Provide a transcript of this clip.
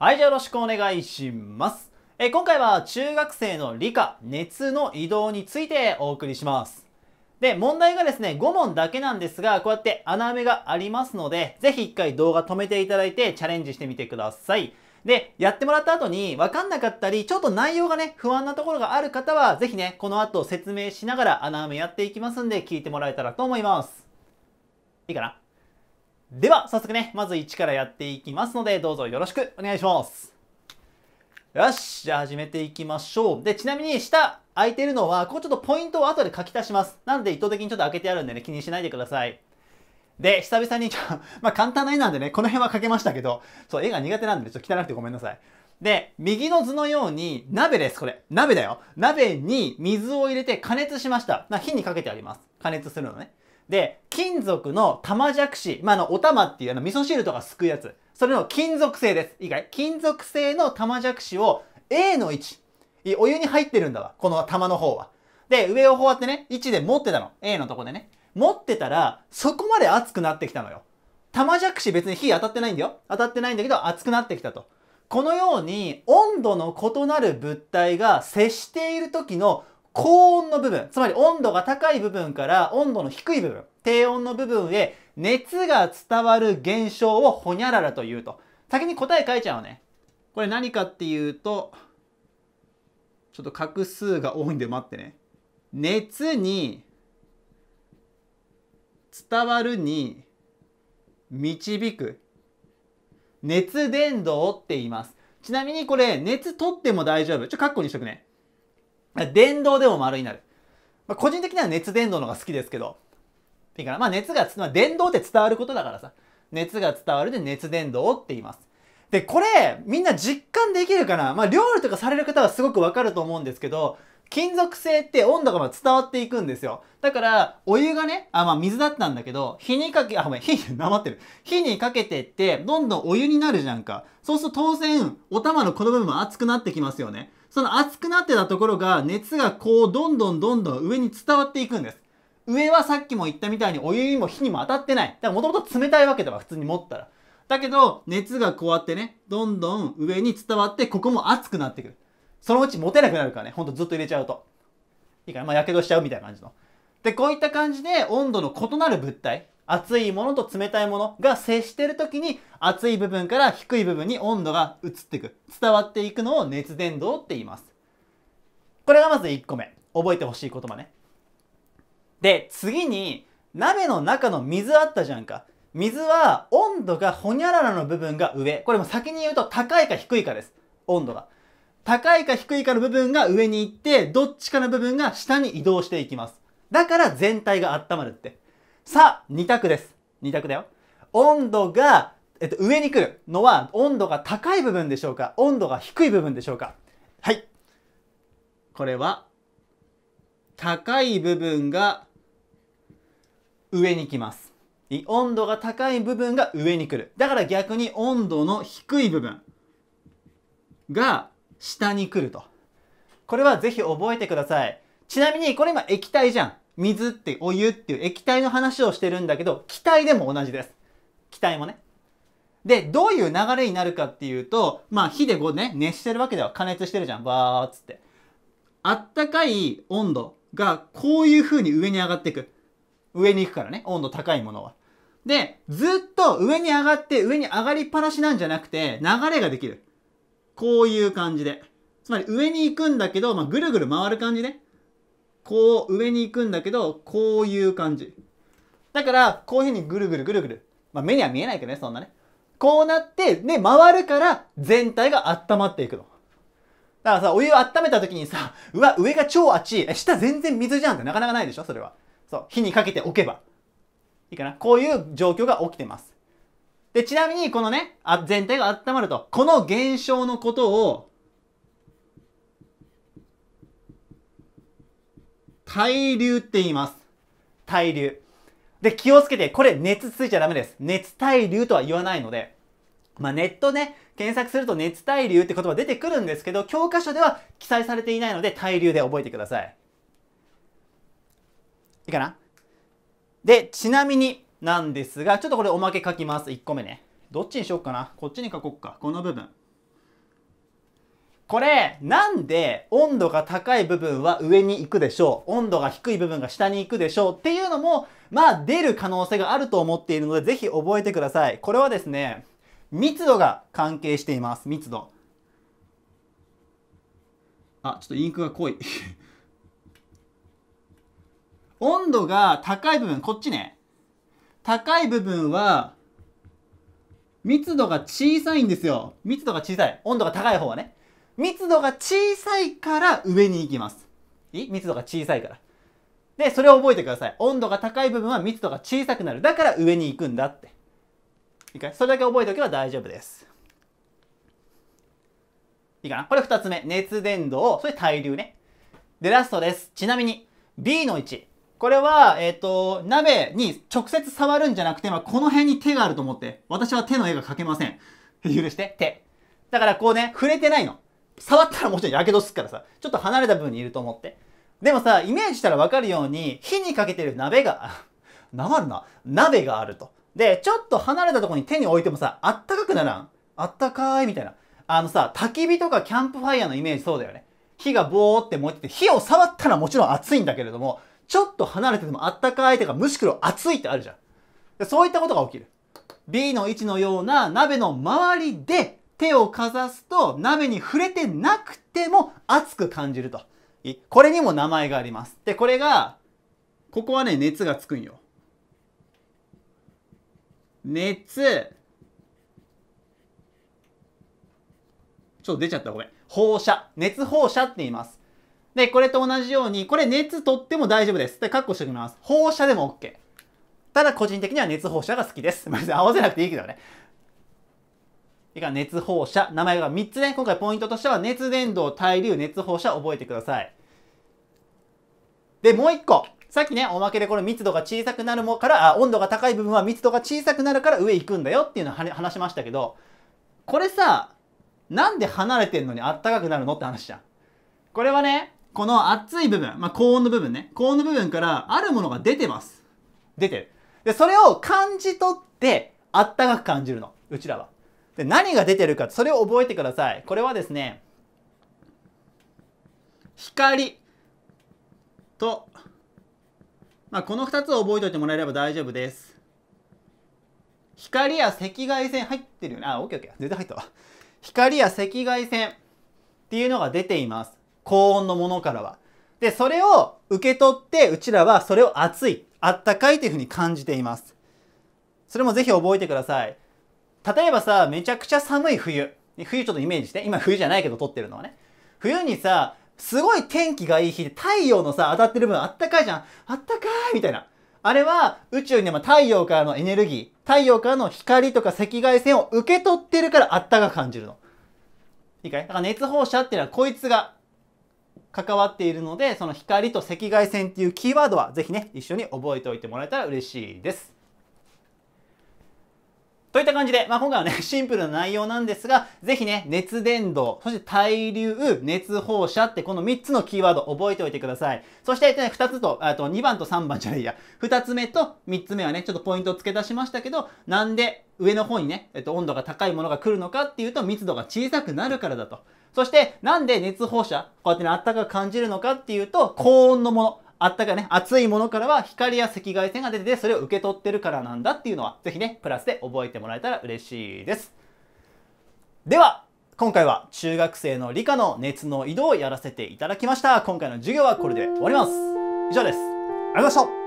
はい、じゃあよろしくお願いします。え今回は中学生の理科、熱の移動についてお送りします。で、問題がですね、5問だけなんですが、こうやって穴埋めがありますので、ぜひ一回動画止めていただいてチャレンジしてみてください。で、やってもらった後に分かんなかったり、ちょっと内容がね、不安なところがある方は、ぜひね、この後説明しながら穴埋めやっていきますんで、聞いてもらえたらと思います。いいかなでは、早速ね、まず1からやっていきますので、どうぞよろしくお願いします。よし、じゃあ始めていきましょう。で、ちなみに下空いてるのは、ここちょっとポイントを後で書き足します。なので意図的にちょっと開けてあるんでね、気にしないでください。で、久々に、まあ簡単な絵なんでね、この辺は書けましたけど、そう、絵が苦手なんで、ちょっと汚くてごめんなさい。で、右の図のように、鍋です、これ。鍋だよ。鍋に水を入れて加熱しました。火にかけてあります。加熱するのね。で、金属の玉弱子。まあ、の、お玉っていうあの、味噌汁とかすくうやつ。それの金属製です。いいかい金属製の玉弱子を A の位置。お湯に入ってるんだわ。この玉の方は。で、上をこうやってね、位置で持ってたの。A のとこでね。持ってたら、そこまで熱くなってきたのよ。玉弱子別に火当たってないんだよ。当たってないんだけど、熱くなってきたと。このように、温度の異なる物体が接している時の高温の部分、つまり温度が高い部分から温度の低い部分、低温の部分へ熱が伝わる現象をほにゃららというと。先に答え書いちゃうね。これ何かっていうと、ちょっと画数が多いんで待ってね。熱に伝わるに導く熱伝導って言います。ちなみにこれ熱取っても大丈夫。ちょ、っカッコにしとくね。電動でも丸になる。まあ、個人的には熱伝導のが好きですけど、いいかな。まあ、熱が、まあ、電動って伝わることだからさ。熱が伝わるで熱伝導って言います。で、これ、みんな実感できるかなまあ、料理とかされる方はすごくわかると思うんですけど、金属製って温度が伝わっていくんですよ。だから、お湯がね、あ、まあ水だったんだけど、火にかけ、あ、ごめん、火、なまってる。火にかけてって、どんどんお湯になるじゃんか。そうすると当然、お玉のこの部分も熱くなってきますよね。その熱くなってたところが熱がこうどんどんどんどん上に伝わっていくんです。上はさっきも言ったみたいにお湯にも火にも当たってない。だからもともと冷たいわけでは普通に持ったら。だけど、熱がこうやってね、どんどん上に伝わって、ここも熱くなってくる。そのうち持てなくなるからね、ほんとずっと入れちゃうと。いいかな、まあ、やけどしちゃうみたいな感じの。で、こういった感じで温度の異なる物体、熱いものと冷たいものが接してる時に熱い部分から低い部分に温度が移っていく伝わっていくのを熱伝導って言いますこれがまず1個目覚えてほしい言葉ねで次に鍋の中の水あったじゃんか水は温度がほにゃららの部分が上これも先に言うと高いか低いかです温度が高いか低いかの部分が上に行ってどっちかの部分が下に移動していきますだから全体が温まるってさあ、2択です。2択だよ。温度が、えっと、上に来るのは温度が高い部分でしょうか温度が低い部分でしょうかはい。これは、高い部分が上に来ます。温度が高い部分が上に来る。だから逆に温度の低い部分が下に来ると。これはぜひ覚えてください。ちなみにこれ今液体じゃん。水ってお湯っていう液体の話をしてるんだけど、気体でも同じです。気体もね。で、どういう流れになるかっていうと、まあ火でこうね、熱してるわけでは加熱してるじゃん。バーっつって。あったかい温度がこういう風に上に上がっていく。上に行くからね、温度高いものは。で、ずっと上に上がって上に上がりっぱなしなんじゃなくて、流れができる。こういう感じで。つまり上に行くんだけど、まあ、ぐるぐる回る感じね。こう上に行くんだけど、こういう感じ。だから、こういうふうにぐるぐるぐるぐる。まあ、目には見えないけどね、そんなね。こうなって、で、回るから全体が温まっていくの。だからさ、お湯を温めた時にさ、うわ、上が超熱い。え、下全然水じゃんってなかなかないでしょ、それは。そう、火にかけておけば。いいかな。こういう状況が起きてます。で、ちなみにこのね、あ全体が温まると、この現象のことを対流って言います。対流。で、気をつけて、これ熱ついちゃダメです。熱対流とは言わないので、まあ、ネットね、検索すると熱対流って言葉出てくるんですけど、教科書では記載されていないので、対流で覚えてください。いいかなで、ちなみになんですが、ちょっとこれおまけ書きます。1個目ね。どっちにしよっかな。こっちに書こっか。この部分。これ、なんで温度が高い部分は上に行くでしょう温度が低い部分が下に行くでしょうっていうのも、まあ出る可能性があると思っているので、ぜひ覚えてください。これはですね、密度が関係しています。密度。あ、ちょっとインクが濃い。温度が高い部分、こっちね。高い部分は、密度が小さいんですよ。密度が小さい。温度が高い方はね。密度が小さいから上に行きます。いい密度が小さいから。で、それを覚えてください。温度が高い部分は密度が小さくなる。だから上に行くんだって。いいかそれだけ覚えておけば大丈夫です。いいかなこれ二つ目。熱伝導。それ対流ね。で、ラストです。ちなみに、B の置。これは、えっ、ー、と、鍋に直接触るんじゃなくて、まあ、この辺に手があると思って、私は手の絵が描けません。許して、手。だからこうね、触れてないの。触ったらもちろん火傷すっからさ、ちょっと離れた部分にいると思って。でもさ、イメージしたらわかるように、火にかけてる鍋が、なまるな、鍋があると。で、ちょっと離れたとこに手に置いてもさ、あったかくならんあったかいみたいな。あのさ、焚き火とかキャンプファイヤーのイメージそうだよね。火がボーって燃えてて、火を触ったらもちろん熱いんだけれども、ちょっと離れててもあったかいとか、むしろ熱いってあるじゃん。そういったことが起きる。B の位置のような鍋の周りで手をかざすと鍋に触れてなくても熱く感じると。これにも名前があります。で、これが、ここはね、熱がつくんよ。熱、ちょっと出ちゃった、ごめん。放射。熱放射って言います。で、これと同じように、これ熱取っても大丈夫です。で、カッコしておきます。放射でも OK。ただ個人的には熱放射が好きです。合わせなくていいけどね。以熱放射。名前が3つね、今回ポイントとしては、熱伝導、対流、熱放射、覚えてください。で、もう1個。さっきね、おまけでこれ密度が小さくなるもから、あ、温度が高い部分は密度が小さくなるから上行くんだよっていうのを話しましたけど、これさ、なんで離れてんのにあったかくなるのって話じゃん。これはね、この熱い部分、まあ、高温の部分ね、高温の部分からあるものが出てます。出てる。で、それを感じ取って、あったかく感じるの。うちらは。で、何が出てるか、それを覚えてください。これはですね、光と、まあ、この2つを覚えておいてもらえれば大丈夫です。光や赤外線入ってるよね。あ、オッケーオッケー。全然入ったわ。光や赤外線っていうのが出ています。高温のものからは。で、それを受け取って、うちらはそれを熱い、あったかいというふうに感じています。それもぜひ覚えてください。例えばさ、めちゃくちゃ寒い冬。冬ちょっとイメージして。今冬じゃないけど撮ってるのはね。冬にさ、すごい天気がいい日で太陽のさ、当たってる分あったかいじゃん。あったかいみたいな。あれは宇宙にも太陽からのエネルギー、太陽からの光とか赤外線を受け取ってるからあったかく感じるの。いいかいだから熱放射っていうのはこいつが関わっているので、その光と赤外線っていうキーワードはぜひね、一緒に覚えておいてもらえたら嬉しいです。といった感じで、まあ、今回はね、シンプルな内容なんですが、ぜひね、熱伝導、そして対流、熱放射ってこの3つのキーワード覚えておいてください。そして、2つと、あと2番と3番じゃないや、2つ目と3つ目はね、ちょっとポイントを付け足しましたけど、なんで上の方にね、えっと、温度が高いものが来るのかっていうと密度が小さくなるからだと。そして、なんで熱放射、こうやってね、暖かく感じるのかっていうと、高温のもの。あったかね、熱いものからは光や赤外線が出てて、それを受け取ってるからなんだっていうのは、ぜひね、プラスで覚えてもらえたら嬉しいです。では、今回は中学生の理科の熱の移動をやらせていただきました。今回の授業はこれで終わります。以上です。ありがとうございました。